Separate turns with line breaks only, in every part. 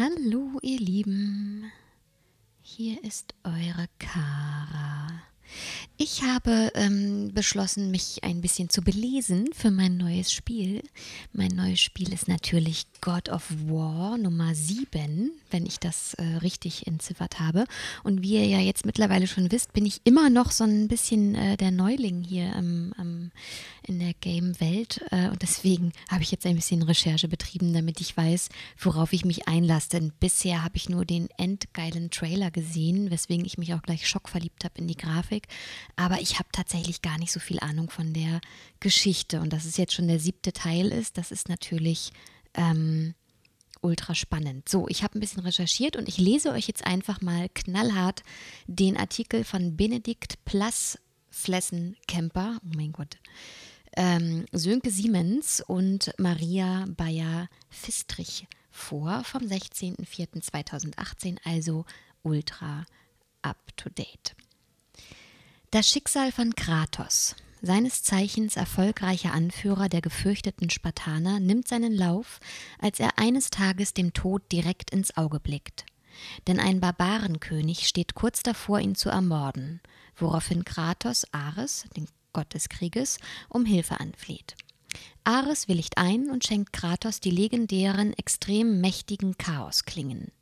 Hallo ihr Lieben, hier ist eure Kara. Ich habe ähm, beschlossen, mich ein bisschen zu belesen für mein neues Spiel. Mein neues Spiel ist natürlich God of War Nummer 7, wenn ich das äh, richtig entziffert habe. Und wie ihr ja jetzt mittlerweile schon wisst, bin ich immer noch so ein bisschen äh, der Neuling hier ähm, ähm, in der Game-Welt. Äh, und deswegen habe ich jetzt ein bisschen Recherche betrieben, damit ich weiß, worauf ich mich einlasse. Denn bisher habe ich nur den endgeilen Trailer gesehen, weswegen ich mich auch gleich schockverliebt habe in die Grafik. Thematik. Aber ich habe tatsächlich gar nicht so viel Ahnung von der Geschichte. Und dass es jetzt schon der siebte Teil ist, das ist natürlich ähm, ultra spannend. So, ich habe ein bisschen recherchiert und ich lese euch jetzt einfach mal knallhart den Artikel von Benedikt Plass Flessen Kemper. Oh mein Gott. Ähm, Sönke Siemens und Maria Bayer-Fistrich vor vom 16.04.2018, also ultra up to date. Das Schicksal von Kratos, seines Zeichens erfolgreicher Anführer der gefürchteten Spartaner, nimmt seinen Lauf, als er eines Tages dem Tod direkt ins Auge blickt. Denn ein Barbarenkönig steht kurz davor, ihn zu ermorden, woraufhin Kratos Ares, den Gott des Krieges, um Hilfe anfleht. Ares willigt ein und schenkt Kratos die legendären, extrem mächtigen Chaosklingen.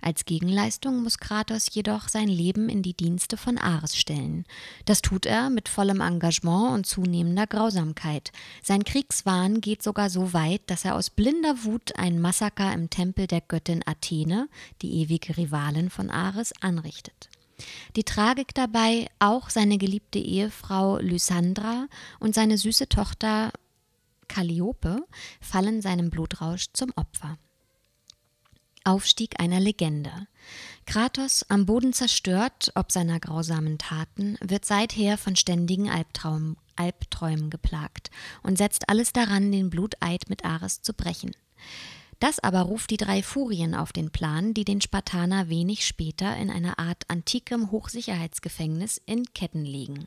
Als Gegenleistung muss Kratos jedoch sein Leben in die Dienste von Ares stellen. Das tut er mit vollem Engagement und zunehmender Grausamkeit. Sein Kriegswahn geht sogar so weit, dass er aus blinder Wut ein Massaker im Tempel der Göttin Athene, die ewige Rivalin von Ares, anrichtet. Die Tragik dabei, auch seine geliebte Ehefrau Lysandra und seine süße Tochter Calliope fallen seinem Blutrausch zum Opfer. Aufstieg einer Legende. Kratos, am Boden zerstört, ob seiner grausamen Taten, wird seither von ständigen Albtraum, Albträumen geplagt und setzt alles daran, den Bluteid mit Ares zu brechen. Das aber ruft die drei Furien auf den Plan, die den Spartaner wenig später in einer Art antikem Hochsicherheitsgefängnis in Ketten legen.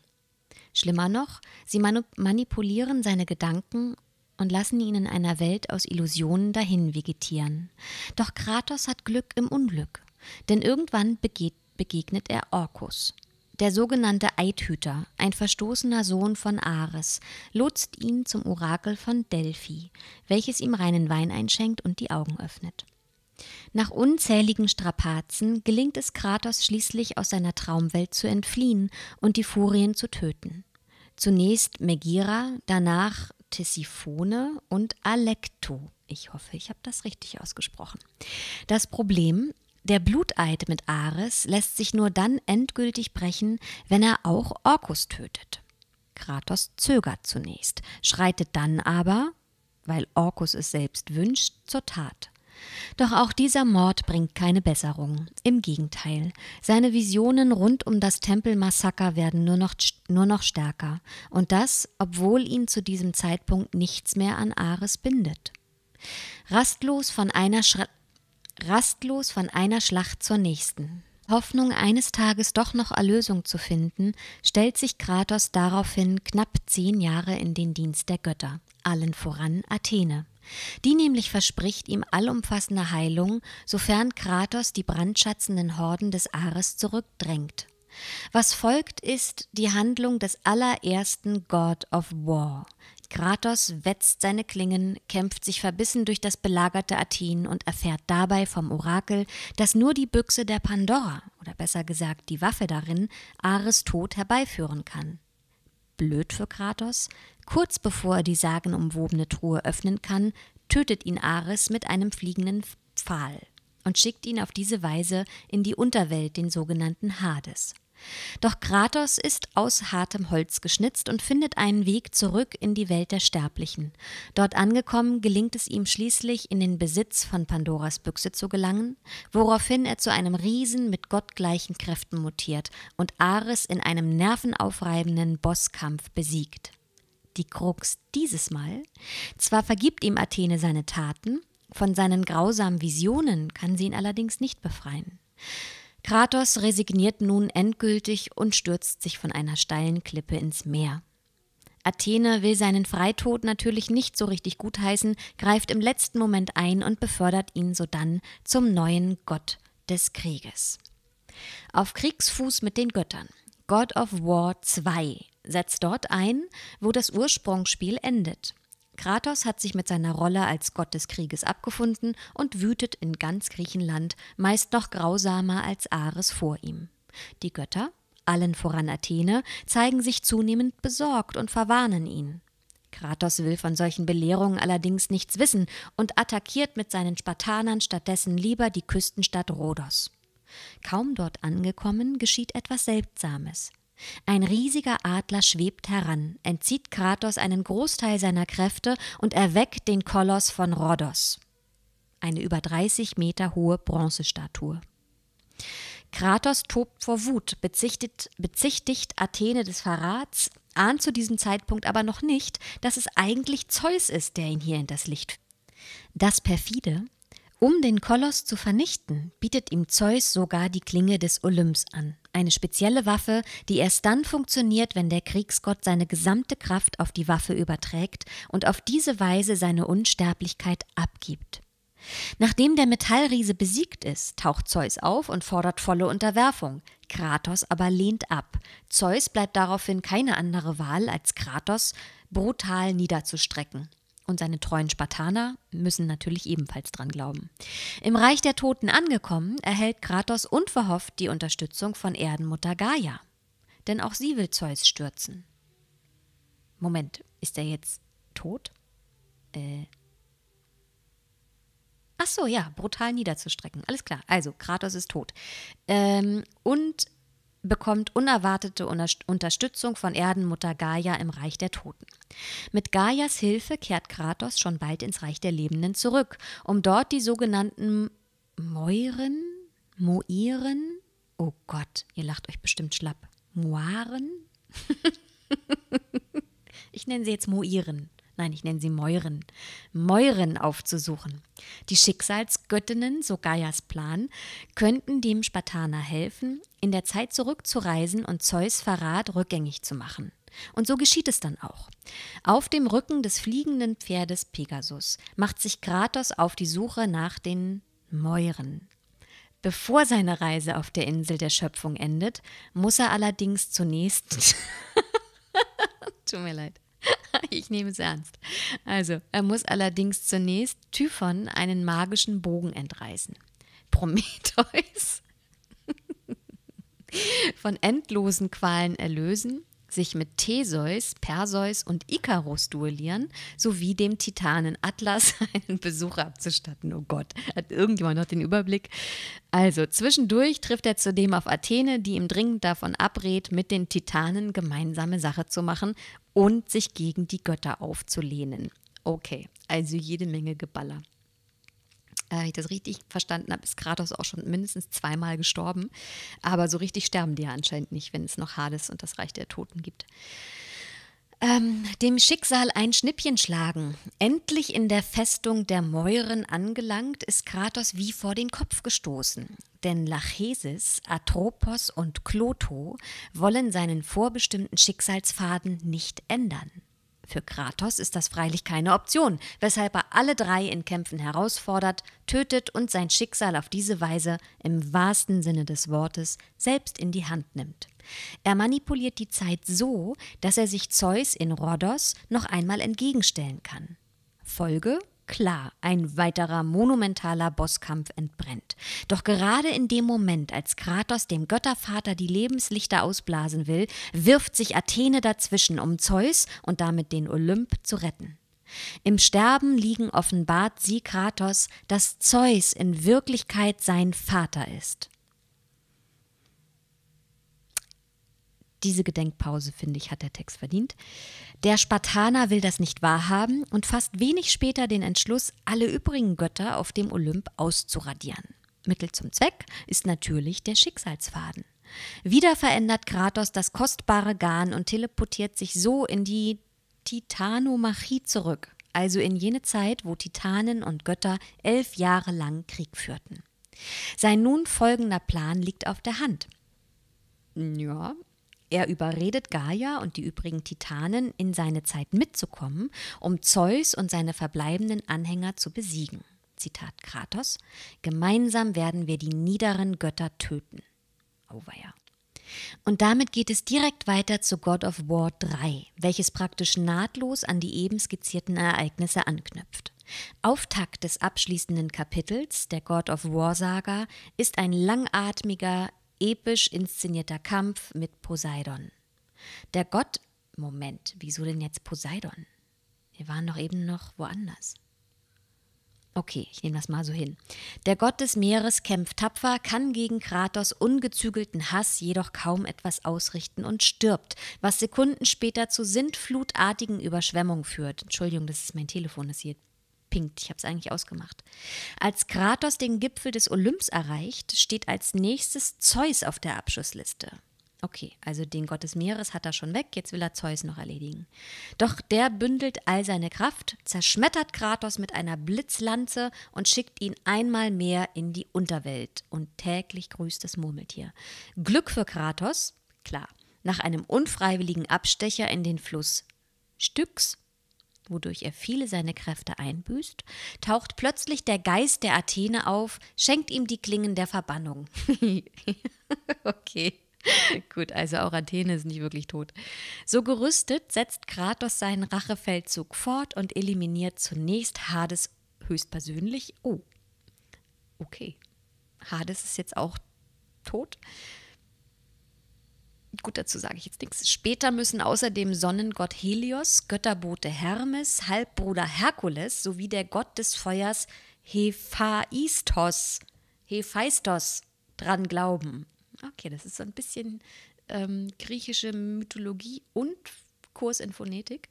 Schlimmer noch, sie manipulieren seine Gedanken und lassen ihn in einer Welt aus Illusionen dahin vegetieren. Doch Kratos hat Glück im Unglück, denn irgendwann begeht, begegnet er Orkus. Der sogenannte Eidhüter, ein verstoßener Sohn von Ares, lotst ihn zum Orakel von Delphi, welches ihm reinen Wein einschenkt und die Augen öffnet. Nach unzähligen Strapazen gelingt es Kratos schließlich aus seiner Traumwelt zu entfliehen und die Furien zu töten. Zunächst Megira, danach Tessifone und Alecto. Ich hoffe, ich habe das richtig ausgesprochen. Das Problem, der Bluteid mit Ares lässt sich nur dann endgültig brechen, wenn er auch Orkus tötet. Kratos zögert zunächst, schreitet dann aber, weil Orkus es selbst wünscht, zur Tat. Doch auch dieser Mord bringt keine Besserung. Im Gegenteil, seine Visionen rund um das Tempelmassaker werden nur noch, nur noch stärker. Und das, obwohl ihn zu diesem Zeitpunkt nichts mehr an Ares bindet. Rastlos von einer, Schra Rastlos von einer Schlacht zur nächsten. Hoffnung, eines Tages doch noch Erlösung zu finden, stellt sich Kratos daraufhin knapp zehn Jahre in den Dienst der Götter, allen voran Athene. Die nämlich verspricht ihm allumfassende Heilung, sofern Kratos die brandschatzenden Horden des Ares zurückdrängt. Was folgt, ist die Handlung des allerersten God of War. Kratos wetzt seine Klingen, kämpft sich verbissen durch das belagerte Athen und erfährt dabei vom Orakel, dass nur die Büchse der Pandora, oder besser gesagt die Waffe darin, Ares Tod herbeiführen kann blöd für Kratos? Kurz bevor er die sagenumwobene Truhe öffnen kann, tötet ihn Ares mit einem fliegenden Pfahl und schickt ihn auf diese Weise in die Unterwelt, den sogenannten Hades. Doch Kratos ist aus hartem Holz geschnitzt und findet einen Weg zurück in die Welt der Sterblichen. Dort angekommen gelingt es ihm schließlich, in den Besitz von Pandoras Büchse zu gelangen, woraufhin er zu einem Riesen mit gottgleichen Kräften mutiert und Ares in einem nervenaufreibenden Bosskampf besiegt. Die Krux dieses Mal. Zwar vergibt ihm Athene seine Taten, von seinen grausamen Visionen kann sie ihn allerdings nicht befreien. Kratos resigniert nun endgültig und stürzt sich von einer steilen Klippe ins Meer. Athene will seinen Freitod natürlich nicht so richtig gutheißen, greift im letzten Moment ein und befördert ihn sodann zum neuen Gott des Krieges. Auf Kriegsfuß mit den Göttern. God of War 2 setzt dort ein, wo das Ursprungsspiel endet. Kratos hat sich mit seiner Rolle als Gott des Krieges abgefunden und wütet in ganz Griechenland, meist noch grausamer als Ares vor ihm. Die Götter, allen voran Athene, zeigen sich zunehmend besorgt und verwarnen ihn. Kratos will von solchen Belehrungen allerdings nichts wissen und attackiert mit seinen Spartanern stattdessen lieber die Küstenstadt Rhodos. Kaum dort angekommen, geschieht etwas Seltsames. Ein riesiger Adler schwebt heran, entzieht Kratos einen Großteil seiner Kräfte und erweckt den Koloss von Rhodos. Eine über 30 Meter hohe Bronzestatue. Kratos tobt vor Wut, bezichtigt, bezichtigt Athene des Verrats, ahnt zu diesem Zeitpunkt aber noch nicht, dass es eigentlich Zeus ist, der ihn hier in das Licht. Das perfide, um den Koloss zu vernichten, bietet ihm Zeus sogar die Klinge des Olymps an. Eine spezielle Waffe, die erst dann funktioniert, wenn der Kriegsgott seine gesamte Kraft auf die Waffe überträgt und auf diese Weise seine Unsterblichkeit abgibt. Nachdem der Metallriese besiegt ist, taucht Zeus auf und fordert volle Unterwerfung. Kratos aber lehnt ab. Zeus bleibt daraufhin keine andere Wahl, als Kratos brutal niederzustrecken. Und seine treuen Spartaner müssen natürlich ebenfalls dran glauben. Im Reich der Toten angekommen, erhält Kratos unverhofft die Unterstützung von Erdenmutter Gaia. Denn auch sie will Zeus stürzen. Moment, ist er jetzt tot? Äh. Ach so, ja, brutal niederzustrecken. Alles klar. Also, Kratos ist tot. Ähm, und bekommt unerwartete Unterstützung von Erdenmutter Gaia im Reich der Toten. Mit Gaias Hilfe kehrt Kratos schon bald ins Reich der Lebenden zurück, um dort die sogenannten Moiren, Moiren, oh Gott, ihr lacht euch bestimmt schlapp, Moaren? ich nenne sie jetzt Moiren nein, ich nenne sie Mäuren, Mäuren aufzusuchen. Die Schicksalsgöttinnen, so Gaias Plan, könnten dem Spartaner helfen, in der Zeit zurückzureisen und Zeus Verrat rückgängig zu machen. Und so geschieht es dann auch. Auf dem Rücken des fliegenden Pferdes Pegasus macht sich Kratos auf die Suche nach den Mäuren. Bevor seine Reise auf der Insel der Schöpfung endet, muss er allerdings zunächst. Tut mir leid. ich nehme es ernst. Also, er muss allerdings zunächst Typhon einen magischen Bogen entreißen. Prometheus von endlosen Qualen erlösen sich mit Theseus, Perseus und Ikarus duellieren, sowie dem Titanen Atlas einen Besuch abzustatten. Oh Gott, hat irgendjemand noch den Überblick? Also, zwischendurch trifft er zudem auf Athene, die ihm dringend davon abrät, mit den Titanen gemeinsame Sache zu machen und sich gegen die Götter aufzulehnen. Okay, also jede Menge Geballer. Äh, wenn ich das richtig verstanden habe, ist Kratos auch schon mindestens zweimal gestorben. Aber so richtig sterben die ja anscheinend nicht, wenn es noch Hades und das Reich der Toten gibt. Ähm, dem Schicksal ein Schnippchen schlagen. Endlich in der Festung der Mäuren angelangt, ist Kratos wie vor den Kopf gestoßen. Denn Lachesis, Atropos und Kloto wollen seinen vorbestimmten Schicksalsfaden nicht ändern. Für Kratos ist das freilich keine Option, weshalb er alle drei in Kämpfen herausfordert, tötet und sein Schicksal auf diese Weise im wahrsten Sinne des Wortes selbst in die Hand nimmt. Er manipuliert die Zeit so, dass er sich Zeus in Rhodos noch einmal entgegenstellen kann. Folge Klar, ein weiterer monumentaler Bosskampf entbrennt. Doch gerade in dem Moment, als Kratos dem Göttervater die Lebenslichter ausblasen will, wirft sich Athene dazwischen, um Zeus und damit den Olymp zu retten. Im Sterben liegen offenbart sie Kratos, dass Zeus in Wirklichkeit sein Vater ist. Diese Gedenkpause, finde ich, hat der Text verdient. Der Spartaner will das nicht wahrhaben und fasst wenig später den Entschluss, alle übrigen Götter auf dem Olymp auszuradieren. Mittel zum Zweck ist natürlich der Schicksalsfaden. Wieder verändert Kratos das kostbare Garn und teleportiert sich so in die Titanomachie zurück, also in jene Zeit, wo Titanen und Götter elf Jahre lang Krieg führten. Sein nun folgender Plan liegt auf der Hand. Ja, er überredet Gaia und die übrigen Titanen, in seine Zeit mitzukommen, um Zeus und seine verbleibenden Anhänger zu besiegen. Zitat Kratos: Gemeinsam werden wir die niederen Götter töten. Auweia. Und damit geht es direkt weiter zu God of War 3, welches praktisch nahtlos an die eben skizzierten Ereignisse anknüpft. Auftakt des abschließenden Kapitels der God of War Saga ist ein langatmiger, episch inszenierter Kampf mit Poseidon. Der Gott, Moment, wieso denn jetzt Poseidon? Wir waren doch eben noch woanders. Okay, ich nehme das mal so hin. Der Gott des Meeres kämpft tapfer, kann gegen Kratos ungezügelten Hass jedoch kaum etwas ausrichten und stirbt, was Sekunden später zu sintflutartigen Überschwemmungen führt. Entschuldigung, das ist mein Telefon, das hier pinkt. Ich habe es eigentlich ausgemacht. Als Kratos den Gipfel des Olymps erreicht, steht als nächstes Zeus auf der Abschussliste. Okay, also den Gott des Meeres hat er schon weg, jetzt will er Zeus noch erledigen. Doch der bündelt all seine Kraft, zerschmettert Kratos mit einer Blitzlanze und schickt ihn einmal mehr in die Unterwelt. Und täglich grüßt das Murmeltier. Glück für Kratos, klar, nach einem unfreiwilligen Abstecher in den Fluss Styx wodurch er viele seine Kräfte einbüßt, taucht plötzlich der Geist der Athene auf, schenkt ihm die Klingen der Verbannung. okay. Gut, also auch Athene ist nicht wirklich tot. So gerüstet setzt Kratos seinen Rachefeldzug fort und eliminiert zunächst Hades höchstpersönlich. Oh, okay. Hades ist jetzt auch tot gut, dazu sage ich jetzt nichts. Später müssen außerdem Sonnengott Helios, Götterbote Hermes, Halbbruder Herkules sowie der Gott des Feuers Hephaistos, Hephaistos dran glauben. Okay, das ist so ein bisschen ähm, griechische Mythologie und Kurs in Phonetik.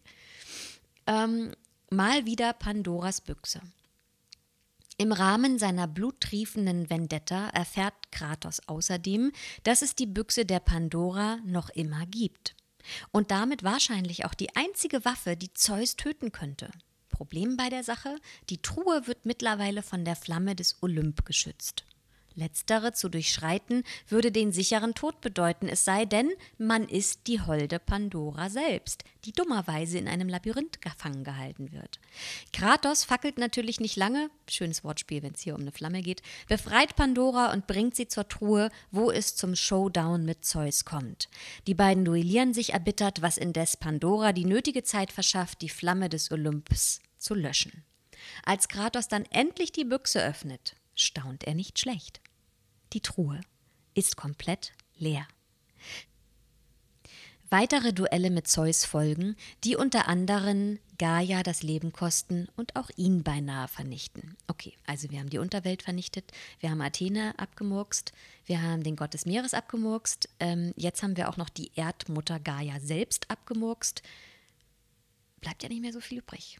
Ähm, mal wieder Pandoras Büchse. Im Rahmen seiner bluttriefenden Vendetta erfährt Kratos außerdem, dass es die Büchse der Pandora noch immer gibt. Und damit wahrscheinlich auch die einzige Waffe, die Zeus töten könnte. Problem bei der Sache, die Truhe wird mittlerweile von der Flamme des Olymp geschützt. Letztere zu durchschreiten würde den sicheren Tod bedeuten, es sei denn, man ist die holde Pandora selbst, die dummerweise in einem Labyrinth gefangen gehalten wird. Kratos fackelt natürlich nicht lange, schönes Wortspiel, wenn es hier um eine Flamme geht, befreit Pandora und bringt sie zur Truhe, wo es zum Showdown mit Zeus kommt. Die beiden duellieren sich erbittert, was indes Pandora die nötige Zeit verschafft, die Flamme des Olymps zu löschen. Als Kratos dann endlich die Büchse öffnet staunt er nicht schlecht. Die Truhe ist komplett leer. Weitere Duelle mit Zeus folgen, die unter anderem Gaia das Leben kosten und auch ihn beinahe vernichten. Okay, also wir haben die Unterwelt vernichtet, wir haben Athene abgemurkst, wir haben den Gott des Meeres abgemurkst, ähm, jetzt haben wir auch noch die Erdmutter Gaia selbst abgemurkst. Bleibt ja nicht mehr so viel übrig.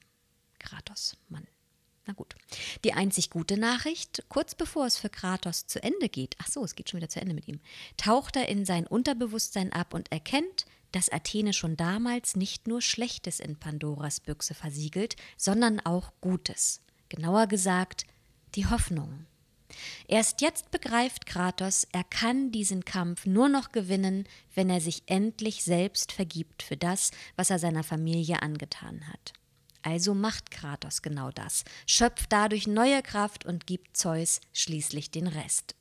Kratos, Mann. Na gut. Die einzig gute Nachricht, kurz bevor es für Kratos zu Ende geht, ach so, es geht schon wieder zu Ende mit ihm, taucht er in sein Unterbewusstsein ab und erkennt, dass Athene schon damals nicht nur Schlechtes in Pandoras Büchse versiegelt, sondern auch Gutes. Genauer gesagt, die Hoffnung. Erst jetzt begreift Kratos, er kann diesen Kampf nur noch gewinnen, wenn er sich endlich selbst vergibt für das, was er seiner Familie angetan hat. Also macht Kratos genau das, schöpft dadurch neue Kraft und gibt Zeus schließlich den Rest.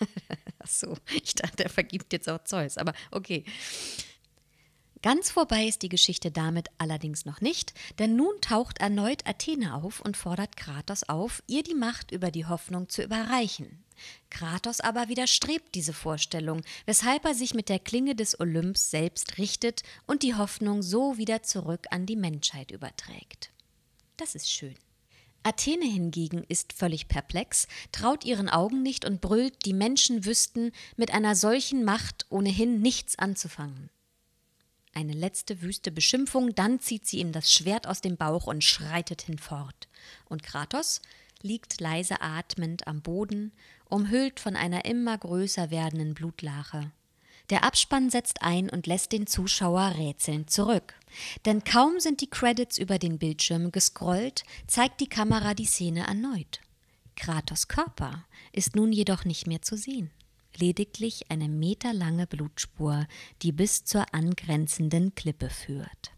Ach so, ich dachte, er vergibt jetzt auch Zeus, aber okay. Ganz vorbei ist die Geschichte damit allerdings noch nicht, denn nun taucht erneut Athene auf und fordert Kratos auf, ihr die Macht über die Hoffnung zu überreichen. Kratos aber widerstrebt diese Vorstellung, weshalb er sich mit der Klinge des Olymps selbst richtet und die Hoffnung so wieder zurück an die Menschheit überträgt. Das ist schön. Athene hingegen ist völlig perplex, traut ihren Augen nicht und brüllt, die Menschen wüssten mit einer solchen Macht ohnehin nichts anzufangen eine letzte wüste Beschimpfung, dann zieht sie ihm das Schwert aus dem Bauch und schreitet hinfort. Und Kratos liegt leise atmend am Boden, umhüllt von einer immer größer werdenden Blutlache. Der Abspann setzt ein und lässt den Zuschauer rätselnd zurück. Denn kaum sind die Credits über den Bildschirm gescrollt, zeigt die Kamera die Szene erneut. Kratos Körper ist nun jedoch nicht mehr zu sehen lediglich eine meterlange Blutspur, die bis zur angrenzenden Klippe führt.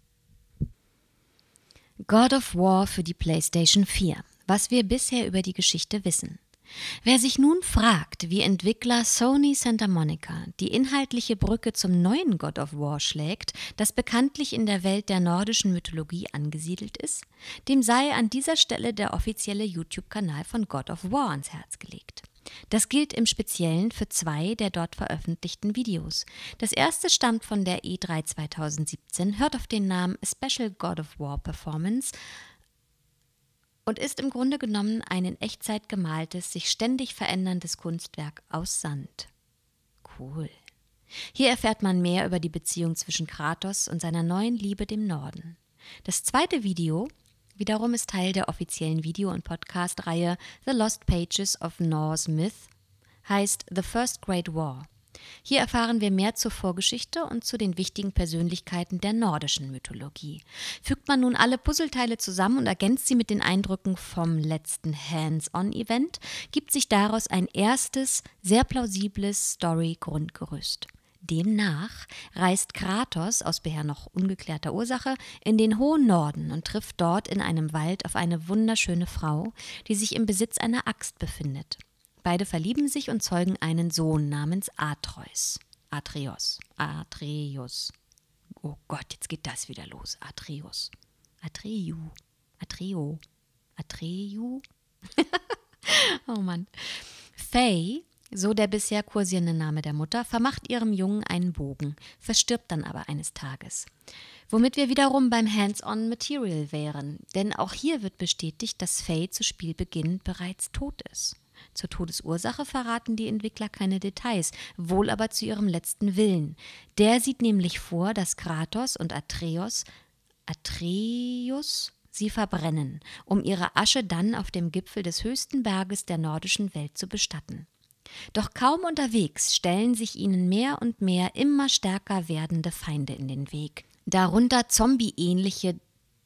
God of War für die PlayStation 4, was wir bisher über die Geschichte wissen. Wer sich nun fragt, wie Entwickler Sony Santa Monica die inhaltliche Brücke zum neuen God of War schlägt, das bekanntlich in der Welt der nordischen Mythologie angesiedelt ist, dem sei an dieser Stelle der offizielle YouTube-Kanal von God of War ans Herz gelegt. Das gilt im Speziellen für zwei der dort veröffentlichten Videos. Das erste stammt von der E3 2017, hört auf den Namen Special God of War Performance und ist im Grunde genommen ein in Echtzeit gemaltes, sich ständig veränderndes Kunstwerk aus Sand. Cool. Hier erfährt man mehr über die Beziehung zwischen Kratos und seiner neuen Liebe dem Norden. Das zweite Video wiederum ist Teil der offiziellen Video- und Podcast-Reihe The Lost Pages of Norse Myth, heißt The First Great War. Hier erfahren wir mehr zur Vorgeschichte und zu den wichtigen Persönlichkeiten der nordischen Mythologie. Fügt man nun alle Puzzleteile zusammen und ergänzt sie mit den Eindrücken vom letzten Hands-on-Event, gibt sich daraus ein erstes, sehr plausibles Story-Grundgerüst. Demnach reist Kratos aus bisher noch ungeklärter Ursache in den hohen Norden und trifft dort in einem Wald auf eine wunderschöne Frau, die sich im Besitz einer Axt befindet. Beide verlieben sich und zeugen einen Sohn namens Atreus. Atreus. Atreus. Oh Gott, jetzt geht das wieder los. Atreus. Atreu. Atreo. Atreu. oh Mann. Faye so der bisher kursierende Name der Mutter, vermacht ihrem Jungen einen Bogen, verstirbt dann aber eines Tages. Womit wir wiederum beim Hands-on Material wären, denn auch hier wird bestätigt, dass Faye zu Spielbeginn bereits tot ist. Zur Todesursache verraten die Entwickler keine Details, wohl aber zu ihrem letzten Willen. Der sieht nämlich vor, dass Kratos und Atreus Atreus sie verbrennen, um ihre Asche dann auf dem Gipfel des höchsten Berges der nordischen Welt zu bestatten. Doch kaum unterwegs stellen sich ihnen mehr und mehr immer stärker werdende Feinde in den Weg. Darunter zombieähnliche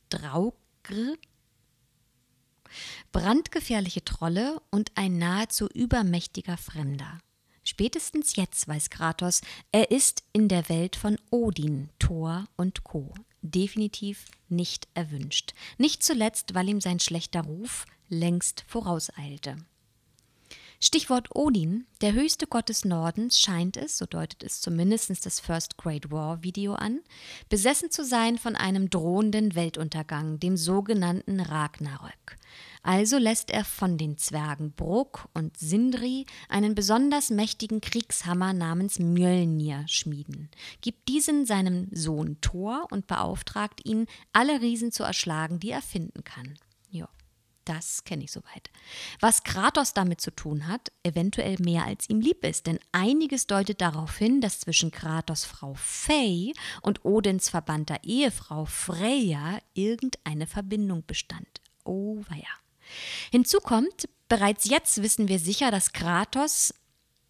Draugr, brandgefährliche Trolle und ein nahezu übermächtiger Fremder. Spätestens jetzt weiß Kratos, er ist in der Welt von Odin, Thor und Co. definitiv nicht erwünscht. Nicht zuletzt, weil ihm sein schlechter Ruf längst vorauseilte. Stichwort Odin, der höchste Gott des Nordens, scheint es, so deutet es zumindest das First Great War Video an, besessen zu sein von einem drohenden Weltuntergang, dem sogenannten Ragnarök. Also lässt er von den Zwergen Brok und Sindri einen besonders mächtigen Kriegshammer namens Mjölnir schmieden, gibt diesen seinem Sohn Thor und beauftragt ihn, alle Riesen zu erschlagen, die er finden kann. Das kenne ich soweit. Was Kratos damit zu tun hat, eventuell mehr als ihm lieb ist, denn einiges deutet darauf hin, dass zwischen Kratos Frau Fay und Odins verbannter Ehefrau Freya irgendeine Verbindung bestand. Oh weia. Hinzu kommt, bereits jetzt wissen wir sicher, dass Kratos,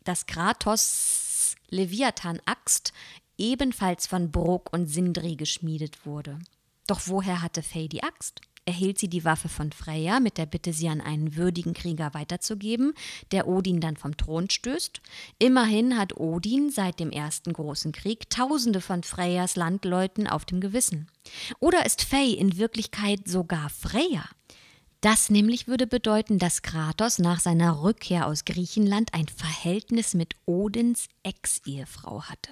dass Kratos Leviathan-Axt ebenfalls von Brok und Sindri geschmiedet wurde. Doch woher hatte Fay die Axt? erhielt sie die Waffe von Freya mit der Bitte, sie an einen würdigen Krieger weiterzugeben, der Odin dann vom Thron stößt. Immerhin hat Odin seit dem ersten großen Krieg Tausende von Freyas Landleuten auf dem Gewissen. Oder ist Fey in Wirklichkeit sogar Freya? Das nämlich würde bedeuten, dass Kratos nach seiner Rückkehr aus Griechenland ein Verhältnis mit Odins Ex-Ehefrau hatte.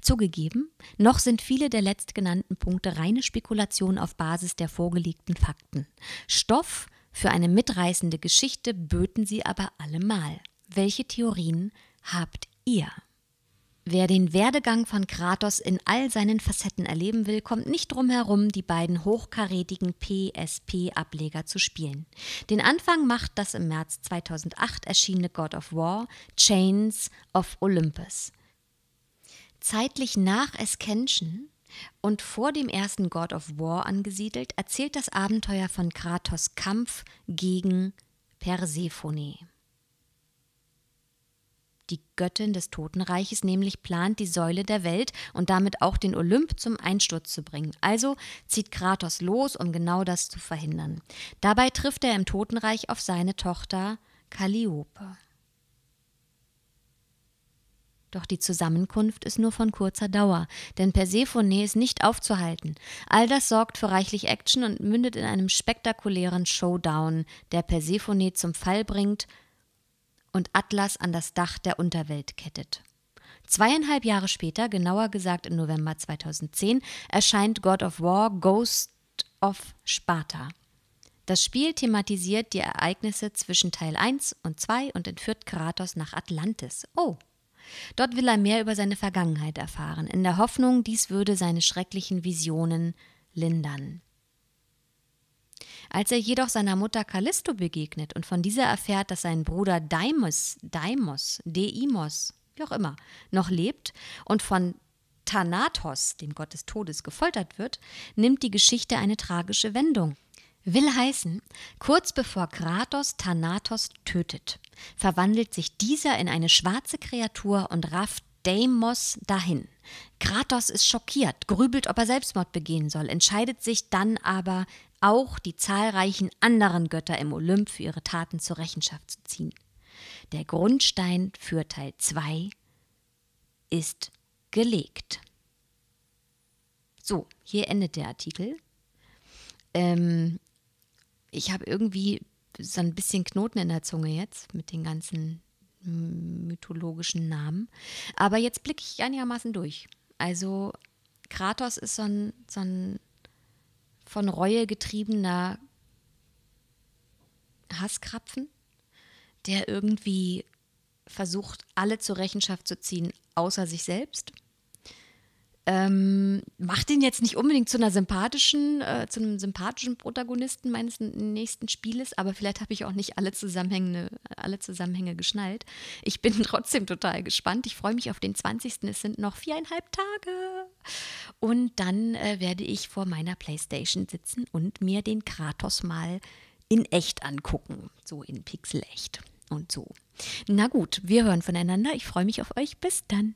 Zugegeben, noch sind viele der letztgenannten Punkte reine Spekulationen auf Basis der vorgelegten Fakten. Stoff für eine mitreißende Geschichte böten sie aber allemal. Welche Theorien habt ihr? Wer den Werdegang von Kratos in all seinen Facetten erleben will, kommt nicht drum herum, die beiden hochkarätigen PSP-Ableger zu spielen. Den Anfang macht das im März 2008 erschienene God of War Chains of Olympus. Zeitlich nach Eskenschen und vor dem ersten God of War angesiedelt, erzählt das Abenteuer von Kratos Kampf gegen Persephone. Die Göttin des Totenreiches nämlich plant, die Säule der Welt und damit auch den Olymp zum Einsturz zu bringen. Also zieht Kratos los, um genau das zu verhindern. Dabei trifft er im Totenreich auf seine Tochter Kalliope. Doch die Zusammenkunft ist nur von kurzer Dauer, denn Persephone ist nicht aufzuhalten. All das sorgt für reichlich Action und mündet in einem spektakulären Showdown, der Persephone zum Fall bringt und Atlas an das Dach der Unterwelt kettet. Zweieinhalb Jahre später, genauer gesagt im November 2010, erscheint God of War Ghost of Sparta. Das Spiel thematisiert die Ereignisse zwischen Teil 1 und 2 und entführt Kratos nach Atlantis. Oh, Dort will er mehr über seine Vergangenheit erfahren, in der Hoffnung, dies würde seine schrecklichen Visionen lindern. Als er jedoch seiner Mutter Callisto begegnet und von dieser erfährt, dass sein Bruder Deimos, Deimos, Deimos, wie auch immer, noch lebt und von Thanatos, dem Gott des Todes, gefoltert wird, nimmt die Geschichte eine tragische Wendung. Will heißen, kurz bevor Kratos Thanatos tötet, verwandelt sich dieser in eine schwarze Kreatur und rafft Deimos dahin. Kratos ist schockiert, grübelt, ob er Selbstmord begehen soll, entscheidet sich dann aber, auch die zahlreichen anderen Götter im Olymp für ihre Taten zur Rechenschaft zu ziehen. Der Grundstein für Teil 2 ist gelegt. So, hier endet der Artikel. Ähm, ich habe irgendwie so ein bisschen Knoten in der Zunge jetzt mit den ganzen mythologischen Namen. Aber jetzt blicke ich einigermaßen durch. Also Kratos ist so ein, so ein von Reue getriebener Hasskrapfen, der irgendwie versucht, alle zur Rechenschaft zu ziehen, außer sich selbst ähm, macht ihn jetzt nicht unbedingt zu einer sympathischen, äh, zu einem sympathischen Protagonisten meines nächsten Spieles, aber vielleicht habe ich auch nicht alle Zusammenhänge, alle Zusammenhänge geschnallt. Ich bin trotzdem total gespannt. Ich freue mich auf den 20. Es sind noch viereinhalb Tage. Und dann äh, werde ich vor meiner Playstation sitzen und mir den Kratos mal in echt angucken. So in Pixel echt und so. Na gut, wir hören voneinander. Ich freue mich auf euch. Bis dann.